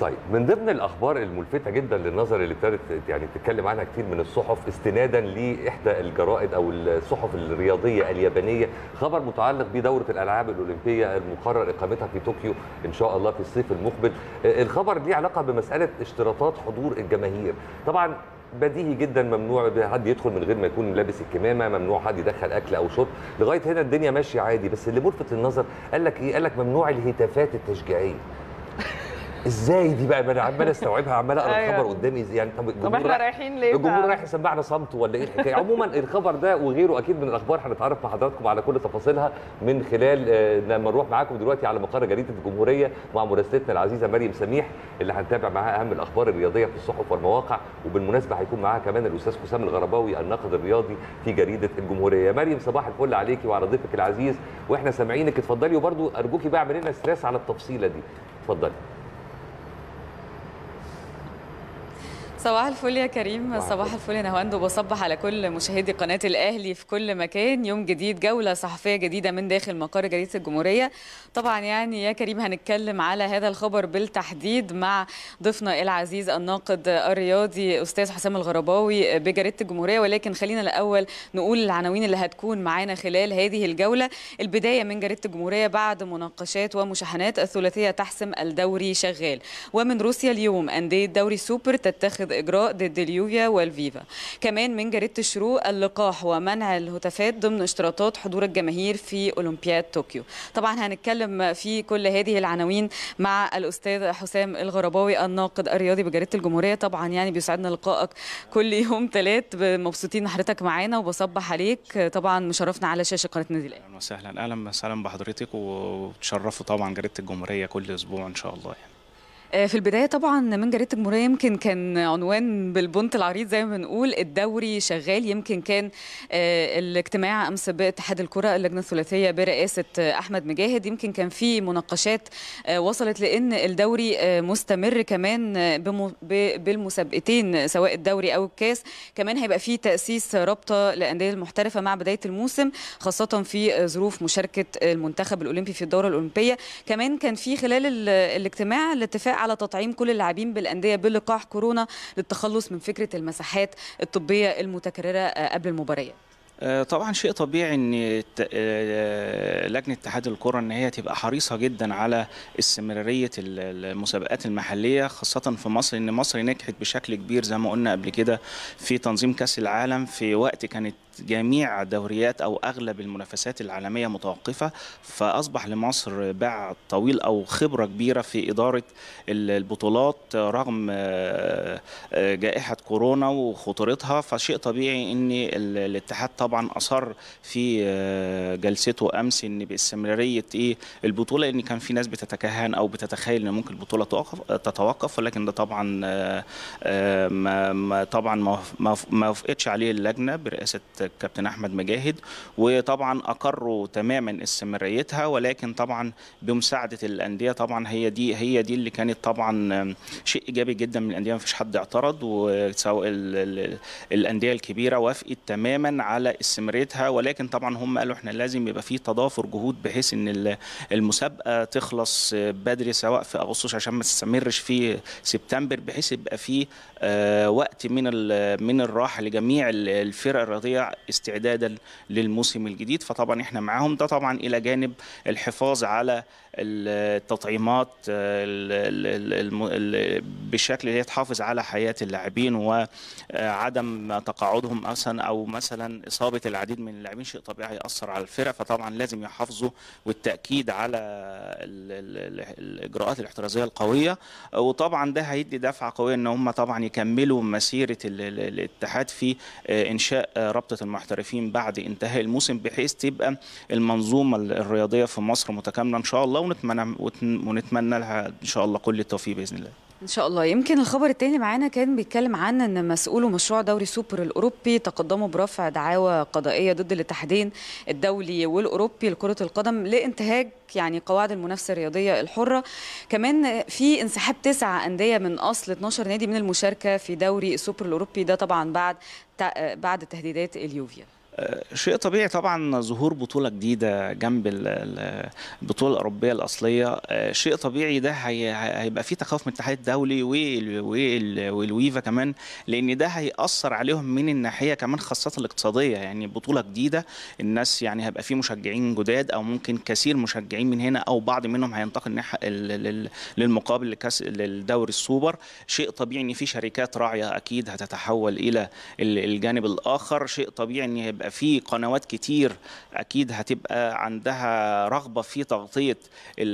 طيب من ضمن الاخبار الملفته جدا للنظر اللي ابتدت يعني تتكلم عنها كتير من الصحف استنادا لاحدى الجرائد او الصحف الرياضيه اليابانيه خبر متعلق بدوره الالعاب الاولمبيه المقرر اقامتها في طوكيو ان شاء الله في الصيف المقبل الخبر ليه علاقه بمساله اشتراطات حضور الجماهير طبعا بديهي جدا ممنوع حد يدخل من غير ما يكون لابس الكمامه ممنوع حد يدخل اكل او شرب لغايه هنا الدنيا ماشيه عادي بس اللي ملفت للنظر قال لك ايه قال لك ممنوع الهتافات التشجيعيه ازاي دي بقى انا عمال استوعبها عمال اقرا أيوة. الخبر قدامي ازاي يعني طب الجمهور طب احنا رايحين ليه الجمهور رايح يسمعنا صمت ولا ايه الحكايه عموما الخبر ده وغيره اكيد من الاخبار هنتعرف مع حضراتكم على كل تفاصيلها من خلال آه، لما نروح معاكم دلوقتي على مقر جريده الجمهوريه مع مراسلتنا العزيزه مريم سميح اللي هنتابع معاها اهم الاخبار الرياضيه في الصحف والمواقع وبالمناسبه هيكون معاها كمان الاستاذ حسام الغرباوي الناقد الرياضي في جريده الجمهوريه مريم صباح الفل عليكي وعلى ضيفك العزيز واحنا سامعينك اتفضلي وبرده ارجوكي بقى اعملي لنا على التفصيله دي اتفضلي صباح الفل يا كريم صباح الفل يا نهواند وبصبح على كل مشاهدي قناه الاهلي في كل مكان يوم جديد جوله صحفيه جديده من داخل مقر جريده الجمهوريه طبعا يعني يا كريم هنتكلم على هذا الخبر بالتحديد مع ضيفنا العزيز الناقد الرياضي استاذ حسام الغرباوي بجريده الجمهوريه ولكن خلينا الاول نقول العناوين اللي هتكون معانا خلال هذه الجوله البدايه من جريده الجمهوريه بعد مناقشات ومشاحنات الثلاثيه تحسم الدوري شغال ومن روسيا اليوم انديه دوري سوبر تتخذ إجراء ضد اليوفيا والفيفا كمان من جريدة الشروق اللقاح ومنع الهتافات ضمن اشتراطات حضور الجماهير في أولمبياد طوكيو طبعا هنتكلم في كل هذه العناوين مع الأستاذ حسام الغرباوي الناقد الرياضي بجريدة الجمهورية طبعا يعني بيسعدنا لقائك كل يوم ثلاث مبسوطين حضرتك معانا وبصبح عليك طبعا مشرفنا على شاشة قناة النادي الأهلي اهلا وسهلا اهلا وسهلا بحضرتك وتشرفوا طبعا جريده الجمهوريه كل اسبوع ان شاء الله يعني. آه، في البداية طبعا من جريدة الجمهورية يمكن كان عنوان بالبنت العريض زي ما بنقول الدوري شغال يمكن كان آه، الاجتماع أمس باتحاد الكرة اللجنة الثلاثية برئاسة آه، أحمد مجاهد يمكن كان في مناقشات وصلت لأن الدوري مستمر كمان بالمسابقتين سواء الدوري أو الكاس كمان هيبقى في تأسيس رابطة للأندية المحترفة مع بداية الموسم خاصة في ظروف مشاركة المنتخب الأولمبي في الدورة الأولمبية كمان كان في خلال الاجتماع الاتفاق على تطعيم كل اللاعبين بالانديه بلقاح كورونا للتخلص من فكره المساحات الطبيه المتكرره آه، قبل المباريات آه، طبعا شيء طبيعي ان آه، لجنه اتحاد الكره ان هي تبقى حريصه جدا على استمراريه المسابقات المحليه خاصه في مصر ان مصر نجحت بشكل كبير زي ما قلنا قبل كده في تنظيم كاس العالم في وقت كانت جميع دوريات او اغلب المنافسات العالميه متوقفه فاصبح لمصر باع طويل او خبره كبيره في اداره البطولات رغم آه، آه، جائحه كورونا وخطورتها فشيء طبيعي ان الاتحاد طبعا اصر في آه، جلسته امس ان باستمراريه ايه البطوله لان كان في ناس بتتكهن او بتتخيل ان ممكن البطوله توقف تتوقف ولكن ده طبعا ما طبعا ما وافقتش عليه اللجنه برئاسه الكابتن احمد مجاهد وطبعا اقروا تماما استمراريتها ولكن طبعا بمساعده الانديه طبعا هي دي هي دي اللي كانت طبعا شيء ايجابي جدا من الانديه ما فيش حد اعترض وسواء الانديه الكبيره وافقت تماما على استمراريتها ولكن طبعا هم قالوا احنا لازم يبقى في تضافر جهود بحيث ان المسابقه تخلص بدري سواء في اغسطس عشان ما تستمرش في سبتمبر بحيث يبقى في آه، وقت من من الراحه لجميع الفرق الرياضيه استعدادا للموسم الجديد فطبعا احنا معاهم ده طبعا الى جانب الحفاظ على التطعيمات بالشكل اللي تحافظ على حياه اللاعبين وعدم تقاعدهم مثلا او مثلا اصابه العديد من اللاعبين شيء طبيعي ياثر على الفرق فطبعا لازم يحافظوا والتاكيد على الاجراءات الاحترازيه القويه وطبعا ده هيدي دفعه قويه ان هم طبعا يكملوا مسيره الاتحاد في انشاء رابطه المحترفين بعد انتهاء الموسم بحيث تبقى المنظومه الرياضيه في مصر متكامله ان شاء الله ونتمنى ونتمنى لها ان شاء الله كل التوفيق باذن الله ان شاء الله يمكن الخبر التاني معانا كان بيتكلم عن ان مسؤولو مشروع دوري سوبر الاوروبي تقدموا برفع دعاوى قضائيه ضد الاتحادين الدولي والاوروبي لكره القدم لانتهاك يعني قواعد المنافسه الرياضيه الحره كمان في انسحاب تسع انديه من اصل 12 نادي من المشاركه في دوري السوبر الاوروبي ده طبعا بعد بعد تهديدات اليوفيا آه، شيء طبيعي طبعا ظهور بطوله جديده جنب البطوله الاوروبيه الاصليه آه، شيء طبيعي ده هيبقى فيه تخوف من الاتحاد الدولي والويفا كمان لان ده هياثر عليهم من الناحيه كمان خاصه الاقتصاديه يعني بطوله جديده الناس يعني هيبقى فيه مشجعين جداد او ممكن كثير مشجعين من هنا او بعض منهم هينتقل للمقابل لكاس للدوري السوبر شيء طبيعي ان في شركات راعيه اكيد هتتحول الى الجانب الاخر شيء طبيعي ان يبقى هيبقى في قنوات كتير اكيد هتبقى عندها رغبه في تغطيه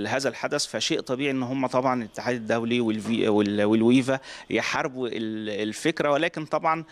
هذا الحدث فشيء طبيعي ان هم طبعا الاتحاد الدولي والويفا يحاربوا الفكره ولكن طبعا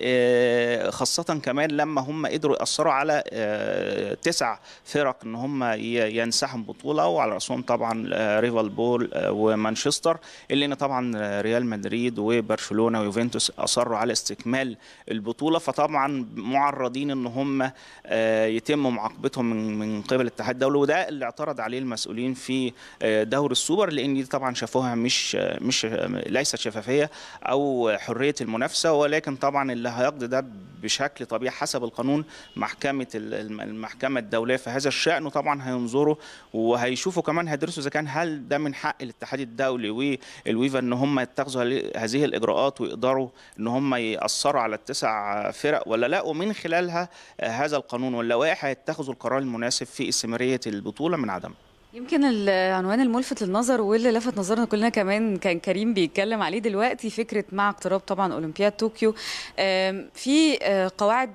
آه، خاصه كمان لما هم قدروا ياثروا على آه، تسع فرق ان هم ينسحوا بطوله وعلى راسهم طبعا آه، ريفال بول ومانشستر اللي طبعا ريال مدريد وبرشلونه ويوفنتوس اصروا على استكمال البطوله فطبعا معرضين رافضين ان هم آه، يتم معاقبتهم من من قبل الاتحاد الدولي وده اللي اعترض عليه المسؤولين في آه، دور السوبر لان دي طبعا شافوها مش مش آه، ليست شفافيه او حريه المنافسه ولكن طبعا اللي هيقضي ده بشكل طبيعي حسب القانون محكمه المحكمه الدوليه في هذا الشان وطبعا هينظروا وهيشوفوا كمان هيدرسوا اذا كان هل ده من حق الاتحاد الدولي والويفا ان هم يتخذوا هذه الاجراءات ويقدروا ان هم ياثروا على التسع فرق ولا لا ومن خلالها آه، هذا القانون واللوائح هيتخذوا القرار المناسب في استمراريه البطوله من عدمها يمكن العنوان الملفت للنظر واللي لفت نظرنا كلنا كمان كان كريم بيتكلم عليه دلوقتي فكره مع اقتراب طبعا اولمبياد طوكيو في آه، قواعد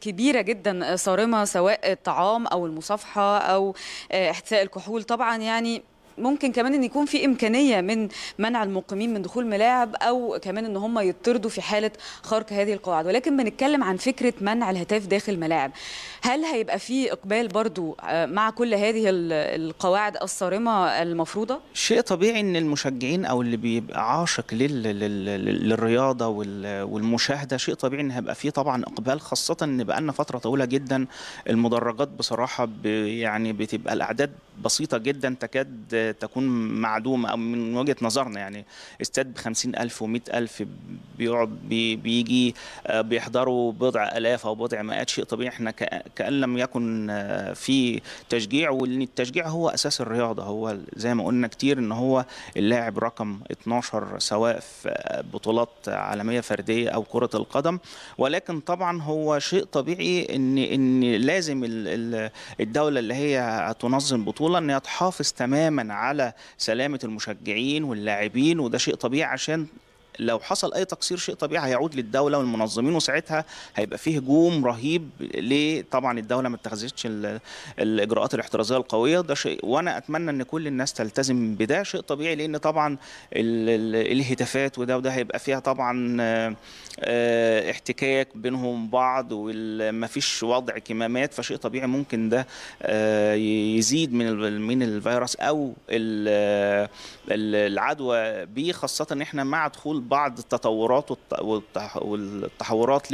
كبيرة جدا آه، صارمة سواء الطعام أو المصافحة أو آه، إحتساء الكحول طبعا يعني ممكن كمان ان يكون في امكانيه من منع المقيمين من دخول ملاعب او كمان ان هم يطردوا في حاله خرق هذه القواعد ولكن بنتكلم عن فكره منع الهتاف داخل ملاعب هل هيبقى في اقبال برضو آه، مع كل هذه القواعد الصارمه المفروضه شيء طبيعي ان المشجعين او اللي بيبقى عاشق للرياضه والمشاهده شيء طبيعي ان هيبقى في طبعا اقبال خاصه ان بقى لنا فتره طويله جدا المدرجات بصراحه يعني بتبقى الاعداد بسيطه جدا تكاد تكون معدومه او من وجهه نظرنا يعني استاد ب 50000 و100000 بيقعد بي بيجي آه، بيحضروا بضع الاف او بضع مئات شيء طبيعي احنا كان لم يكن آه، في تشجيع وان التشجيع هو اساس الرياضه هو زي ما قلنا كتير ان هو اللاعب رقم 12 سواء في آه، بطولات عالميه فرديه او كره القدم ولكن طبعا هو شيء طبيعي ان ان لازم الدوله اللي هي هتنظم بطوله ان تحافظ تماما على سلامه المشجعين واللاعبين وده شيء طبيعي عشان لو حصل اي تقصير شيء طبيعي هيعود للدوله والمنظمين وساعتها هيبقى فيه هجوم رهيب ليه طبعا الدوله ما اتخذتش الاجراءات الاحترازيه القويه ده شيء وانا اتمنى ان كل الناس تلتزم بده شيء طبيعي لان طبعا الهتافات وده وده هيبقى فيها طبعا احتكاك بينهم بعض ومفيش وضع كمامات فشيء طبيعي ممكن ده يزيد من من الفيروس او العدوى بيه خاصه ان احنا مع دخول بعض التطورات والتحورات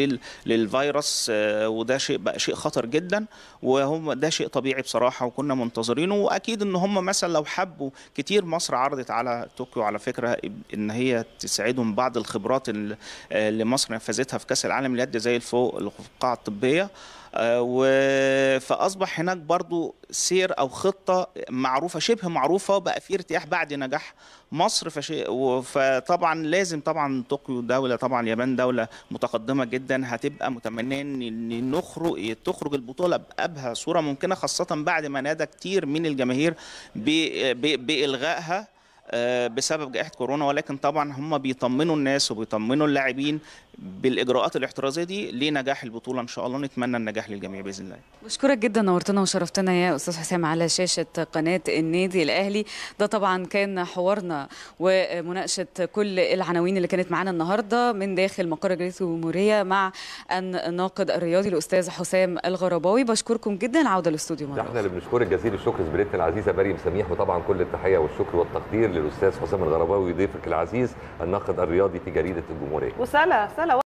للفيروس آه، وده شيء بقى شيء خطر جدا وهم ده شيء طبيعي بصراحه وكنا منتظرينه واكيد ان هم مثلا لو حبوا كتير مصر عرضت على طوكيو على فكره ان هي تساعدهم بعض الخبرات آه، اللي مصر نفذتها في كاس العالم اليد زي الفوق القاعه الطبيه آه، فاصبح هناك برضو سير او خطه معروفه شبه معروفه بقى في ارتياح بعد نجاح مصر فشي فطبعا لازم طبعا طوكيو دوله طبعا اليابان دوله متقدمه جدا هتبقى متمنيه ان نخرج تخرج البطوله بابهى صوره ممكنه خاصه بعد ما نادى كتير من الجماهير بالغائها آه، بسبب جائحه كورونا ولكن طبعا هم بيطمنوا الناس وبيطمنوا اللاعبين بالاجراءات الاحترازيه دي لنجاح البطوله ان شاء الله نتمنى النجاح للجميع باذن الله. بشكرك جدا نورتنا وشرفتنا يا استاذ حسام على شاشه قناه النادي الاهلي ده طبعا كان حوارنا ومناقشه كل العناوين اللي كانت معانا النهارده من داخل مقر جريده الجمهوريه مع الناقد الرياضي الاستاذ حسام الغرباوي بشكركم جدا العوده للاستوديو مره احنا اللي بنشكرك جزيل الشكر زميلتنا العزيزه مريم سميح وطبعا كل التحيه والشكر والتقدير للاستاذ حسام الغرباوي ضيفك العزيز الناقد الرياضي في جريده الجمهوريه وسهلا سهلا